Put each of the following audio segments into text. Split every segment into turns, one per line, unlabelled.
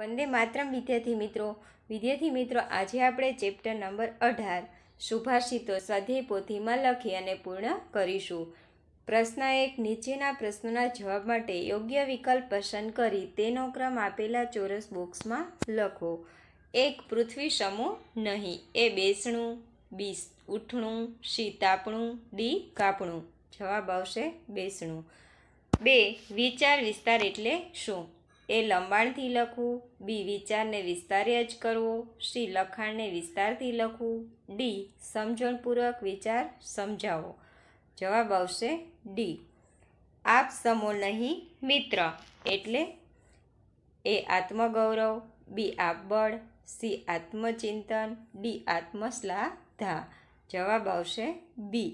વંદે માતરમ વિદ્યાર્થી મિત્રો વિદ્યાર્થી મિત્રો આજે આપણે ચેપ્ટર નંબર અઢાર સુભાષિતો સ્વાધ્યાય પોથીમાં લખી અને પૂર્ણ કરીશું પ્રશ્ન એક નીચેના પ્રશ્નોના જવાબ માટે યોગ્ય વિકલ્પ પસંદ કરી તેનો ક્રમ આપેલા ચોરસ બોક્સમાં લખો એક પૃથ્વી સમૂહ નહીં એ બેસણું બી ઉઠણું સી તાપણું ડી કાપણું જવાબ આવશે બેસણું બે વિચાર વિસ્તાર એટલે શું એ લંબાણથી લખવું બી વિચારને વિસ્તારે જ કરવો સી લખાણને વિસ્તારથી લખવું ડી સમજણપૂર્વક વિચાર સમજાવો જવાબ આવશે ડી આપ સમો નહીં મિત્ર એટલે એ આત્મગૌરવ બી આપબળ સી આત્મચિંતન ડી આત્મશ્લાધા જવાબ આવશે બી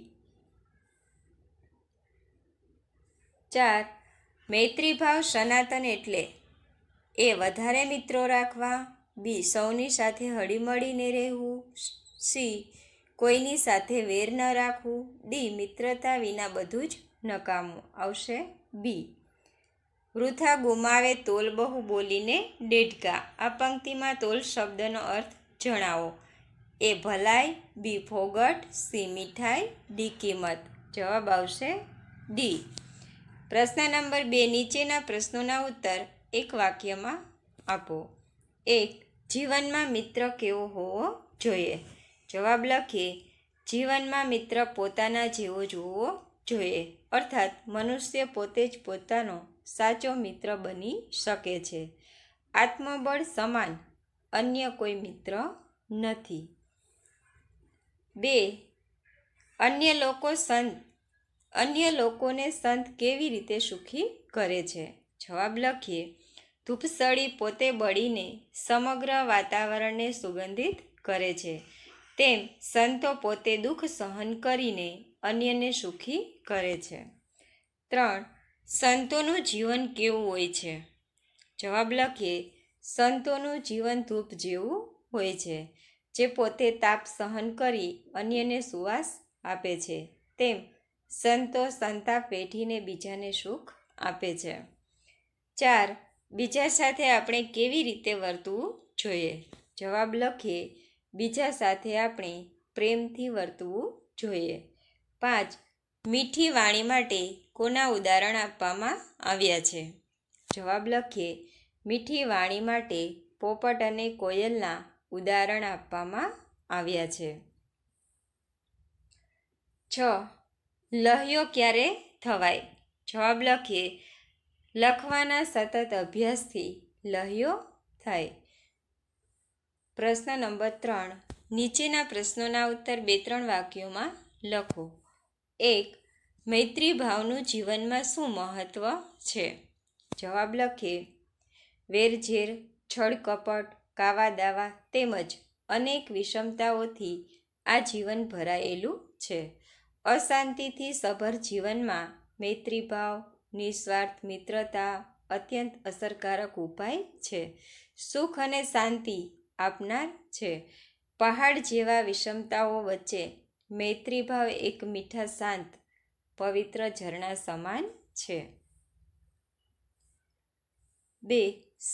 ચાર મૈત્રીભાવ સનાતન એટલે એ વધારે મિત્રો રાખવા બી સૌની સાથે હળીમળીને રહેવું સી કોઈની સાથે વેર ન રાખવું ડી મિત્રતા વિના બધું જ નકામું આવશે બી વૃથા ગુમાવે તોલ બહુ બોલીને ડેઢકા આ પંક્તિમાં તોલ શબ્દનો અર્થ જણાવો એ ભલાઈ બી ફોગટ સી મીઠાઈ ડી કિંમત જવાબ આવશે ડી પ્રશ્ન નંબર બે નીચેના પ્રશ્નોના ઉત્તર એક વાક્યમાં આપો એક જીવનમાં મિત્ર કેવો હોવો જોઈએ જવાબ લખીએ જીવનમાં મિત્ર પોતાના જેવો જ હોવો જોઈએ અર્થાત મનુષ્ય પોતે જ પોતાનો સાચો મિત્ર બની શકે છે આત્મબળ સમાન અન્ય કોઈ મિત્ર નથી બે અન્ય લોકો સંત અન્ય લોકોને સંત કેવી રીતે સુખી કરે છે જવાબ લખીએ ધૂપસળી પોતે બળીને સમગ્ર વાતાવરણને સુગંધિત કરે છે તેમ સંતો પોતે દુઃખ સહન કરીને અન્યને સુખી કરે છે ત્રણ સંતોનું જીવન કેવું હોય છે જવાબ લખીએ સંતોનું જીવન ધૂપ જેવું હોય છે જે પોતે તાપ સહન કરી અન્યને સુવાસ આપે છે તેમ સંતો સંતા પેઠીને બીજાને સુખ આપે છે ચાર બીજા સાથે આપણે કેવી રીતે વર્તવું જોઈએ જવાબ લખીએ બીજા સાથે આપણે પ્રેમથી વર્તવું જોઈએ પાંચ મીઠી વાણી માટે કોના ઉદાહરણ આપવામાં આવ્યા છે જવાબ લખીએ મીઠી વાણી માટે પોપટ અને કોયલના ઉદાહરણ આપવામાં આવ્યા છે છ લહ્યો ક્યારે થવાય જવાબ લખીએ લખવાના સતત અભ્યાસથી લહ્યો થાય પ્રશ્ન નંબર ત્રણ નીચેના પ્રશ્નોના ઉત્તર બે ત્રણ વાક્યોમાં લખો એક મૈત્રી ભાવનું જીવનમાં શું મહત્ત્વ છે જવાબ લખીએ વેરઝેર છળ કપટ કાવા દાવા તેમજ અનેક વિષમતાઓથી આ જીવન ભરાયેલું છે અશાંતિથી સભર જીવનમાં મૈત્રીભાવ નિસ્વાર્થ મિત્રતા અત્યંત અસરકારક ઉપાય છે સુખ અને શાંતિ આપનાર છે પહાડ જેવા વિષમતાઓ વચ્ચે મૈત્રીભાવ એક મીઠા શાંત પવિત્ર ઝરણા સમાન છે બે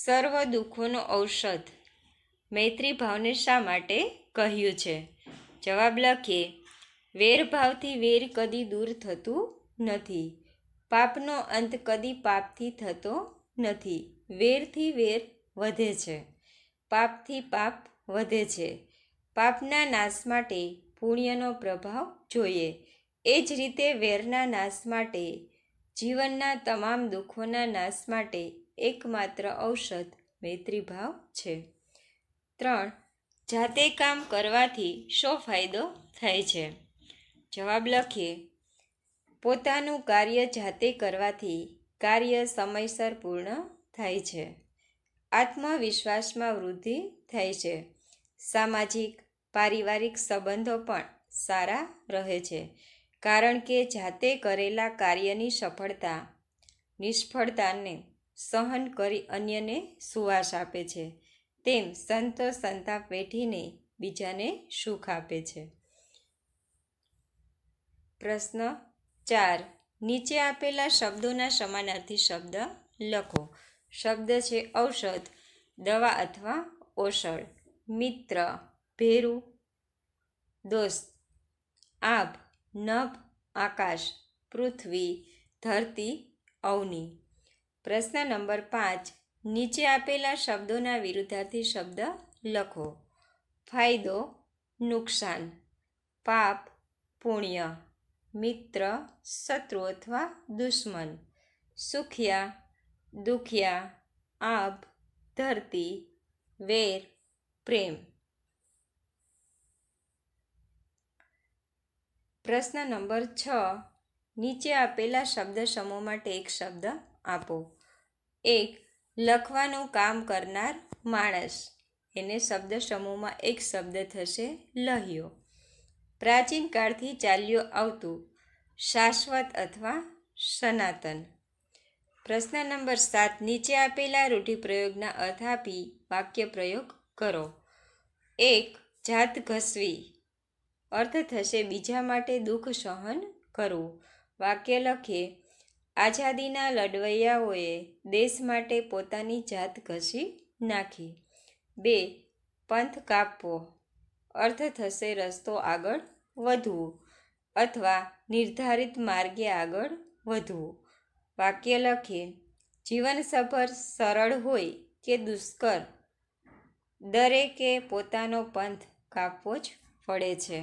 સર્વ દુઃખોનો ઔષધ મૈત્રીભાવને શા માટે કહ્યું છે જવાબ લખીએ વેરભાવથી વેર કદી દૂર થતું નથી પાપનો અંત કદી પાપથી થતો નથી વેરથી વેર વધે છે પાપથી પાપ વધે છે પાપના નાશ માટે પુણ્યનો પ્રભાવ જોઈએ એ જ રીતે વેરના નાશ માટે જીવનના તમામ દુઃખોના નાશ માટે એકમાત્ર ઔષધ મૈત્રીભાવ છે ત્રણ જાતે કામ કરવાથી શો ફાયદો થાય છે જવાબ લખીએ પોતાનું કાર્ય જાતે કરવાથી કાર્ય સમયસર પૂર્ણ થાય છે આત્મવિશ્વાસમાં વૃદ્ધિ થાય છે સામાજિક પારિવારિક સંબંધો પણ સારા રહે છે કારણ કે જાતે કરેલા કાર્યની સફળતા નિષ્ફળતાને સહન કરી અન્યને સુવાસ આપે છે તેમ સંતો સંતા પેઠીને બીજાને સુખ આપે છે પ્રશ્ન ચાર નીચે આપેલા શબ્દોના સમાનાર્થી શબ્દ લખો શબ્દ છે ઔષધ દવા અથવા ઓષળ મિત્ર ભેરું દોસ્ત આભ નભ આકાશ પૃથ્વી ધરતી અવની પ્રશ્ન નંબર પાંચ નીચે આપેલા શબ્દોના વિરુદ્ધાર્થી શબ્દ લખો ફાયદો નુકસાન પાપ પુણ્ય મિત્ર શત્રુ અથવા દુશ્મન સુખિયા દુખિયા આબ ધરતી વેર પ્રેમ પ્રશ્ન નંબર છ નીચે આપેલા શબ્દ સમૂહ માટે એક શબ્દ આપો એક લખવાનું કામ કરનાર માણસ એને શબ્દ સમૂહમાં એક શબ્દ થશે લહ્યો પ્રાચીન કાળથી ચાલ્યું આવતું શાશ્વત અથવા સનાતન પ્રશ્ન નંબર સાત નીચે આપેલા રૂઢિપ્રયોગના અર્થ આપી વાક્ય પ્રયોગ કરો એક જાત ઘસવી અર્થ થશે બીજા માટે દુઃખ સહન કરવું વાક્ય લખે આઝાદીના લડવૈયાઓએ દેશ માટે પોતાની જાત ઘસી નાખી બે પંથ કાપવો અર્થ થશે રસ્તો આગળ વધવું અથવા નિર્ધારિત માર્ગે આગળ વધવું વાક્ય લખીએ જીવન સફર સરળ હોય કે દુષ્કર દરેકે પોતાનો પંથ કાપવો જ પડે છે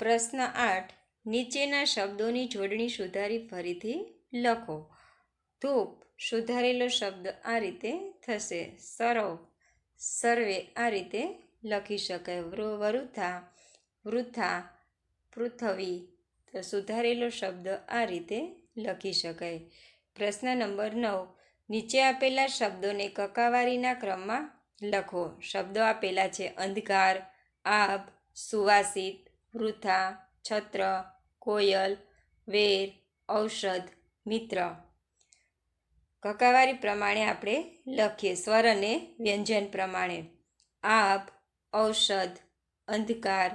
પ્રશ્ન આઠ નીચેના શબ્દોની જોડણી સુધારી ફરીથી લખો ધૂપ સુધારેલો શબ્દ આ રીતે થશે સરવ સર્વે આ રીતે લખી શકાય વૃથા વૃથા પૃથ્વી તો સુધારેલો શબ્દ આ રીતે લખી શકાય પ્રશ્ન નંબર નવ નીચે આપેલા શબ્દોને કકાવારીના ક્રમમાં લખો શબ્દો આપેલા છે અંધકાર આભ સુવાસિત વૃથા છત્ર કોયલ વેર ઔષધ મિત્ર કકાવારી પ્રમાણે આપણે લખીએ સ્વર અને વ્યંજન પ્રમાણે આભ ઔષધ અંધકાર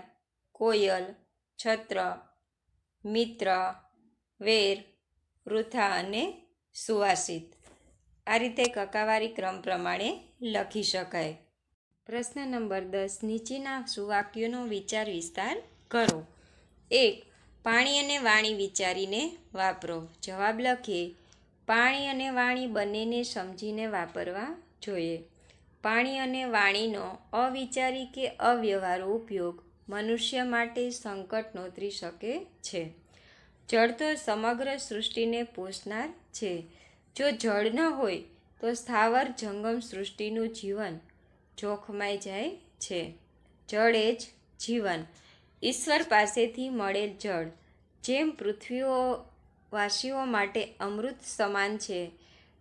કોયલ છત્ર મિત્ર વેર વૃથા અને સુવાસિત આ રીતે કકાવારી ક્રમ પ્રમાણે લખી શકાય પ્રશ્ન નંબર દસ નીચેના સુવાક્યોનો વિચાર વિસ્તાર કરો એક પાણી અને વાણી વિચારીને વાપરો જવાબ લખીએ પાણી અને વાણી બંનેને સમજીને વાપરવા જોઈએ પાણી અને વાણીનો અવિચારી કે અવ્યવહારો ઉપયોગ મનુષ્ય માટે સંકટ નોતરી શકે છે જળ તો સમગ્ર સૃષ્ટિને પોષનાર છે જો જળ ન હોય તો સ્થાવર જંગમ સૃષ્ટિનું જીવન જોખમાઈ જાય છે જળ એ જ જીવન ઈશ્વર પાસેથી મળેલ જળ જેમ પૃથ્વીઓ વાસીઓ માટે અમૃત સમાન છે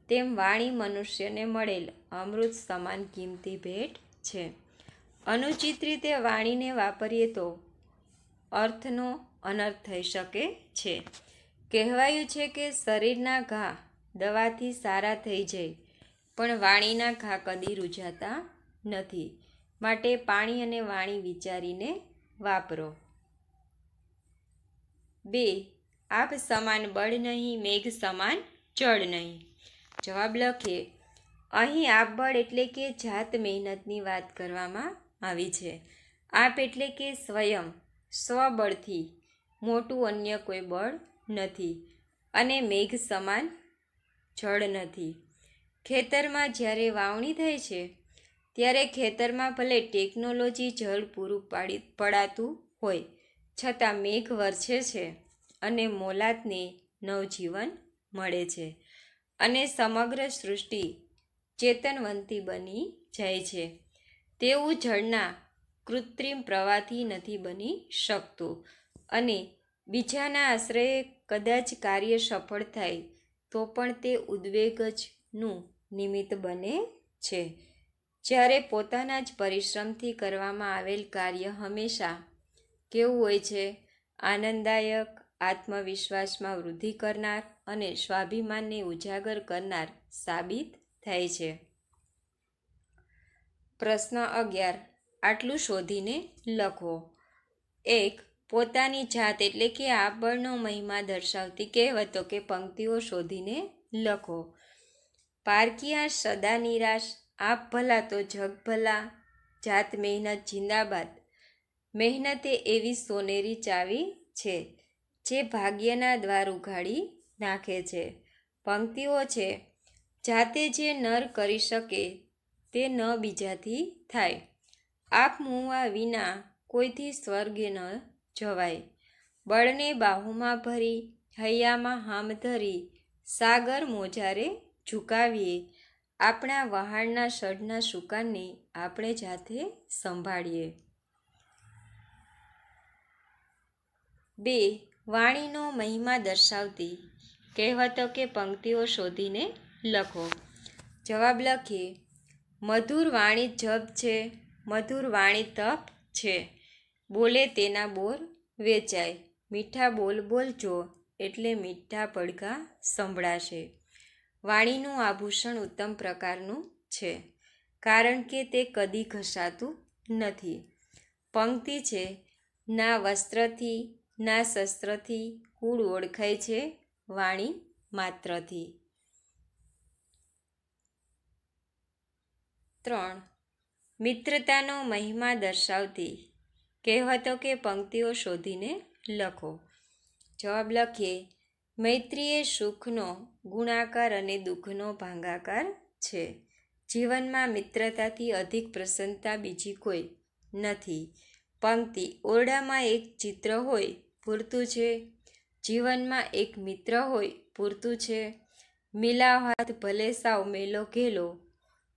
તેમ વાણી મનુષ્યને મળેલ અમૃત સમાન કિંમતી ભેટ છે અનુચિત રીતે વાણીને વાપરીએ તો અર્થનો અનર્થ થઈ શકે છે કહેવાયું છે કે શરીરના ઘા દવાથી સારા થઈ જાય પણ વાણીના ઘા કદી રૂજાતા નથી માટે પાણી અને વાણી વિચારીને વાપરો બે આપ સમાન બળ નહીં મેઘ સમાન જળ નહીં જવાબ લખીએ અહીં આપ બળ એટલે કે જાત મહેનતની વાત કરવામાં આવી છે આપ એટલે કે સ્વયં સ્વબળથી મોટું અન્ય કોઈ બળ નથી અને મેઘ સમાન જળ નથી ખેતરમાં જ્યારે વાવણી થઈ છે ત્યારે ખેતરમાં ભલે ટેકનોલોજી જળ પૂરું પાડી પડાતું હોય છતાં મેઘ વરસે છે અને મોલાતને નવજીવન મળે છે અને સમગ્ર સૃષ્ટિ ચેતનવંતી બની જાય છે તેવું જળના કૃત્રિમ પ્રવાહથી નથી બની શકતું અને બીજાના આશ્રયે કદાચ કાર્ય સફળ થાય તો પણ તે ઉદ્વેગ જનું નિમિત્ત બને છે જ્યારે પોતાના જ પરિશ્રમથી કરવામાં આવેલ કાર્ય હંમેશા કેવું હોય છે આનંદદાયક આત્મવિશ્વાસમાં વૃદ્ધિ કરનાર અને સ્વાભિમાનને ઉજાગર કરનાર સાબિત થાય છે પ્રશ્ન અગિયાર આટલું શોધીને લખો એક પોતાની જાત એટલે કે આપણનો મહિમા દર્શાવતી કહેવતો કે પંક્તિઓ શોધીને લખો પારકિયા સદા નિરાશ આપ ભલા તો જગ ભલા જાત મહેનત જિંદાબાદ મહેનતે એવી સોનેરી ચાવી છે જે ભાગ્યના દ્વાર ઉઘાડી નાખે છે પંક્તિઓ છે જાતે જે નર કરી શકે તે ન બીજાથી થાય આંખ મૂવા વિના કોઈથી સ્વર્ગે ન જવાય બળને બાહુમાં ભરી હૈયામાં હામ ધરી સાગર મોજારે ઝુકાવીએ આપણા વહાણના શઢના સુકાનને આપણે જાતે સંભાળીએ બે વાણીનો મહિમા દર્શાવતી કહેવતો કે પંક્તિઓ શોધીને લખો જવાબ લખીએ મધુર વાણી જપ છે મધુર વાણી તપ છે બોલે તેના બોર વેચાય મીઠા બોલ બોલજો એટલે મીઠા પડઘા સંભળાશે વાણીનું આભૂષણ ઉત્તમ પ્રકારનું છે કારણ કે તે કદી ઘસાતું નથી પંક્તિ છે ના વસ્ત્રથી ના શસ્ત્રથી કુળ ઓળખાય છે વાણી માત્રથી ત્રણ મિત્રતાનો મહિમા દર્શાવતી કહેવતો કે પંક્તિઓ શોધીને લખો જવાબ લખીએ મૈત્રી એ સુખનો ગુણાકાર અને દુઃખનો ભાંગાકાર છે જીવનમાં મિત્રતાથી અધિક પ્રસન્નતા બીજી કોઈ નથી પંક્તિ ઓરડામાં એક ચિત્ર હોય પૂરતું છે જીવનમાં એક મિત્ર હોય પૂરતું છે મિલાવાત ભલે સાવ મેલો ઘેલો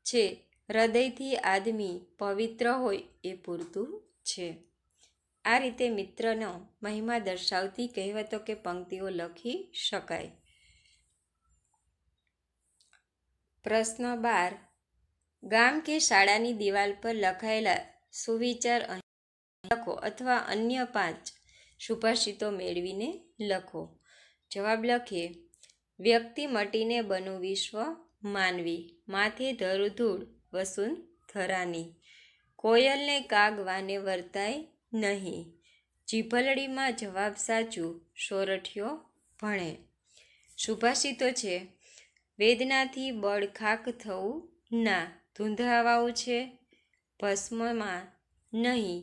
છે હૃદયથી આદમી પવિત્ર હોય એ પૂરતું છે આ રીતે મિત્રનો મહિમા દર્શાવતી કહેવતો કે પંક્તિઓ લખી શકાય પ્રશ્ન બાર ગામ કે શાળાની દિવાલ પર લખાયેલા સુવિચાર લખો અથવા અન્ય પાંચ સુભાષિતો મેળવીને લખો જવાબ લખીએ વ્યક્તિ મટીને બનું વિશ્વ માનવી માથે ધરુધૂળ વસુન ધરાની કોયલને કાગ વાને વર્તાય નહીં જીભલડીમાં જવાબ સાચું સોરઠિયો ભણે સુભાષિતો છે વેદનાથી બળ ખાક થવું ના ધૂંધરાવાઓ છે ભસ્મમાં નહીં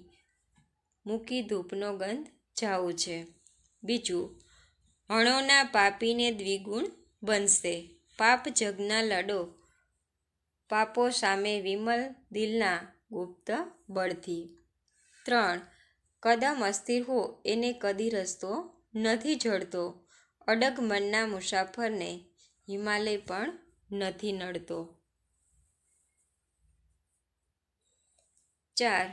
મૂકી ધૂપનો ગંધ જવું છે બીજું અણોના પાપીને દ્વિગુણ બનશે પાપ જગના લડો પાપો સામે વિમલ દિલના ગુપ્ત બળથી ત્રણ કદમ અસ્થિર હો એને કદી રસ્તો નથી જડતો અડગ મનના મુસાફરને હિમાલય પણ નથી નડતો ચાર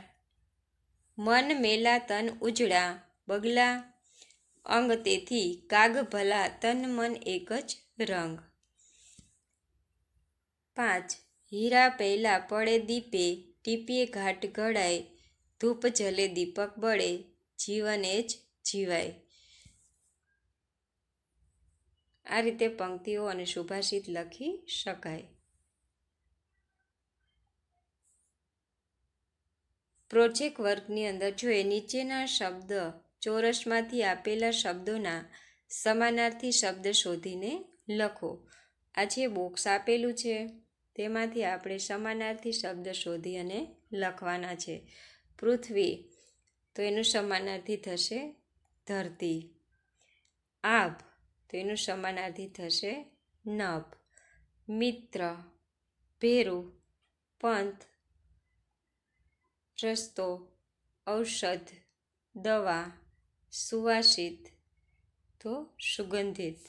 મન મેલા તન ઉજળા બગલા અંગ તેથી કાગ ભલા તન મન એક જ રંગ પાંચ હીરા પહેલાં પડે દીપે ટીપીએ ઘાટ ઘડાય ધૂપ જલે દીપક બળે જીવન એ જ જીવાય આ રીતે પંક્તિઓ અને સુભાષિત લખી શકાય પ્રોજેક્ટ વર્કની અંદર જોઈએ નીચેના શબ્દ ચોરસમાંથી આપેલા શબ્દોના સમાનાર્થી શબ્દ શોધીને લખો આ જે બોક્સ આપેલું છે તેમાંથી આપણે સમાનાર્થી શબ્દ શોધી અને લખવાના છે પૃથ્વી તો એનું સમાનાર્થી થશે ધરતી આભ તો એનું સમાનાર્થી થશે નભ મિત્ર ભેરું પંથ રસ્તો ઔષધ દવા સુવાસિત તો સુગંધિત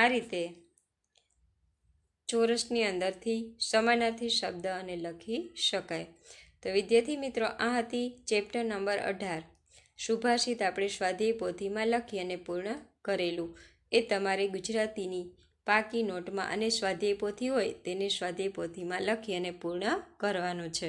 આ રીતે ચોરસની અંદરથી સમાનાર્થી શબ્દ અને લખી શકાય તો વિદ્યાર્થી મિત્રો આ હતી ચેપ્ટર નંબર અઢાર સુભાષિત આપણે સ્વાધ્યાય પોથીમાં લખી અને પૂર્ણ કરેલું એ તમારે ગુજરાતીની પાકી નોટમાં અને સ્વાધ્યાય પોથી હોય તેને સ્વાધ્યાય પોથીમાં લખી અને પૂર્ણ કરવાનું છે